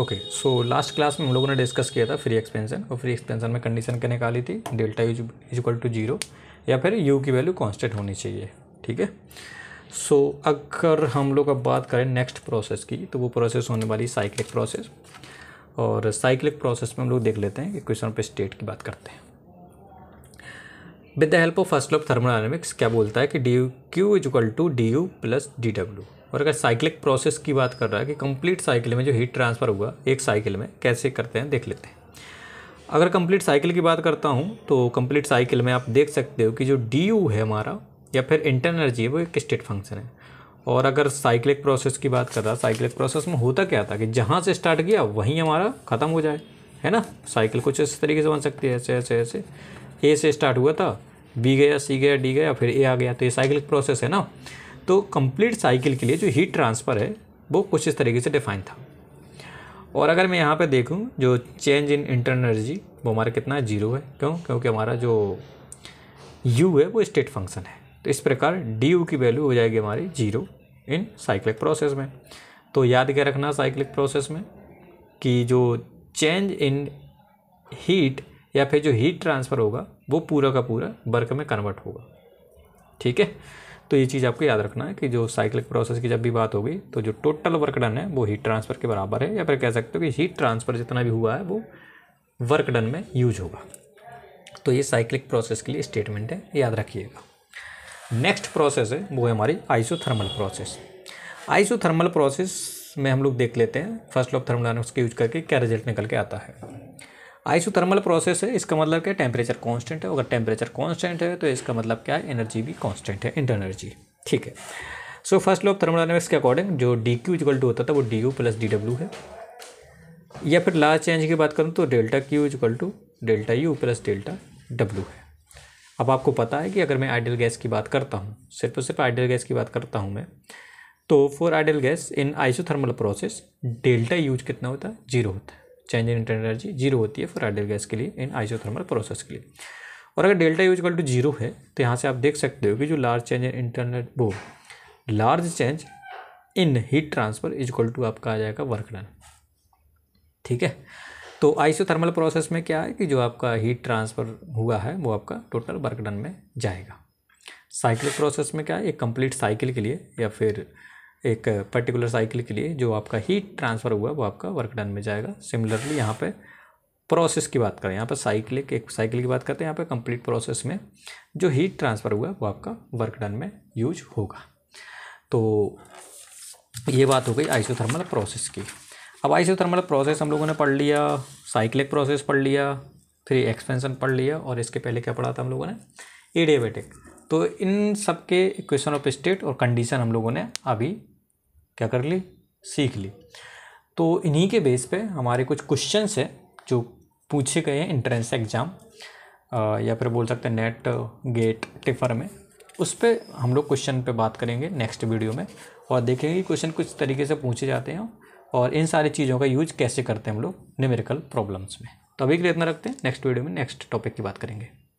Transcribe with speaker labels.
Speaker 1: okay so last class में हम लोगों ने डिस्कस किया था फ्री एक्सपेंशन और फ्री एक्सपेंशन में कंडीशन क्या निकाली थी delta U is equal to zero या फिर यू की वैल्यू कांस्टेंट होनी चाहिए ठीक है सो so, अगर हम लोग अब बात करें नेक्स्ट प्रोसेस की तो वो प्रोसेस होने वाली साइक्लिक प्रोसेस और साइक्लिक प्रोसेस में हम लोग देख लेते हैं कि क्वेश्चन पे स्टेट की बात करते हैं with the help of first of thermodynamics क्या बोलता है कि D Q is equal to D U plus D W और अगर साइक्लिक प्रोसेस की बात कर रहा है कि कंप्लीट साइकिल में जो हीट ट्रांसफ़र हुआ एक साइकिल में कैसे करते हैं देख लेते हैं अगर कंप्लीट साइकिल की बात करता हूँ तो कंप्लीट साइकिल में आप देख सकते हो कि जो डी यू है हमारा या फिर इंटरनर्जी है वो एक स्टेट फंक्शन है और अगर साइक्लिक प्रोसेस की बात कर रहा साइक्लिक प्रोसेस में होता क्या था कि जहाँ से स्टार्ट किया वहीं हमारा ख़त्म हो जाए है ना साइकिल कुछ इस तरीके से बन सकती है ऐसे ऐसे ऐसे ए से स्टार्ट हुआ था बी गया सी गया डी गया फिर ए आ गया तो ये साइकिल प्रोसेस है ना तो कंप्लीट साइकिल के लिए जो हीट ट्रांसफ़र है वो कुछ इस तरीके से डिफाइन था और अगर मैं यहाँ पे देखूँ जो चेंज इन इंटरनल एनर्जी वो हमारा कितना है जीरो है क्यों क्योंकि हमारा जो यू है वो स्टेट फंक्शन है तो इस प्रकार डी यू की वैल्यू हो जाएगी हमारी जीरो इन साइक्लिक प्रोसेस में तो याद क्या रखना साइक्लिक प्रोसेस में कि जो चेंज इन हीट या फिर जो हीट ट्रांसफ़र होगा वो पूरा का पूरा वर्क में कन्वर्ट होगा ठीक है तो ये चीज़ आपको याद रखना है कि जो साइक्लिक प्रोसेस की जब भी बात होगी तो जो टोटल वर्क डन है वो हीट ट्रांसफ़र के बराबर है या फिर कह सकते हो कि हीट ट्रांसफ़र जितना भी हुआ है वो वर्क डन में यूज होगा तो ये साइक्लिक प्रोसेस के लिए स्टेटमेंट है याद रखिएगा नेक्स्ट प्रोसेस है वो है हमारी आइसोथर्मल प्रोसेस आइसोथर्मल प्रोसेस में हम लोग देख लेते हैं फर्स्ट ऑफ थर्मल यूज करके क्या रिजल्ट निकल के आता है आइसोथर्मल प्रोसेस है इसका मतलब क्या टेम्परेचर कांस्टेंट है अगर टेम्परेचर कांस्टेंट है तो इसका मतलब क्या है एनर्जी भी कांस्टेंट है इंटर एनर्जी ठीक है so first law of thermodynamics के अकॉर्डिंग जो डी क्यू इक्वल टू होता था वो D U plus D W है या फिर लास्ट चेंज की बात करूँ तो delta Q equal to delta U plus delta W है अब आपको पता है कि अगर मैं आइडियल गैस की बात करता हूँ सिर्फ और सिर्फ आइडियल गैस की बात करता हूँ मैं तो for ideal gas in isothermal process delta U's कितना होता है जीरो होता है change in internal energy zero होती है फॉर आइडियल गैस के लिए इन आइसोथर्मल प्रोसेस के लिए और अगर delta U equal to zero है तो यहाँ से आप देख सकते हो कि जो लार्ज चेंज इन इंटरनल वो large change in heat transfer is equal to आपका आ जाएगा वर्क डन ठीक है तो आइसोथर्मल प्रोसेस में क्या है कि जो आपका हीट ट्रांसफर हुआ है वो आपका टोटल वर्क डन में जाएगा साइकिल प्रोसेस में क्या है एक कंप्लीट साइकिल के लिए या फिर एक पर्टिकुलर साइकिल के लिए जो आपका हीट ट्रांसफ़र हुआ वो आपका वर्क डन में जाएगा सिमिलरली यहाँ पे प्रोसेस की बात करें यहाँ पर साइकिलिक एक साइकिल की बात करते हैं यहाँ पे कंप्लीट प्रोसेस में जो हीट ट्रांसफ़र हुआ वो आपका वर्क डन में यूज होगा तो ये बात हो गई आइसोथर्मल प्रोसेस की अब आइसोथर्मल प्रोसेस हम लोगों ने पढ़ लिया साइक्लिक प्रोसेस पढ़ लिया फिर एक्सपेंसन पढ़ लिया और इसके पहले क्या पढ़ा था हम लोगों ने एडियाबेटिक तो इन सब के इक्वेशन ऑफ स्टेट और कंडीशन हम लोगों ने अभी क्या कर ली सीख ली तो इन्हीं के बेस पे हमारे कुछ क्वेश्चंस हैं जो पूछे गए हैं इंट्रेंस एग्ज़ाम या फिर बोल सकते हैं नेट गेट टिफर में उस पर हम लोग क्वेश्चन पे बात करेंगे नेक्स्ट वीडियो में और देखेंगे क्वेश्चन कुछ तरीके से पूछे जाते हैं और इन सारी चीज़ों का यूज कैसे करते हैं हम लोग न्यूमेरिकल प्रॉब्लम्स में तो अभी के लिए इतना रखते हैं नेक्स्ट वीडियो में नेक्स्ट टॉपिक की बात करेंगे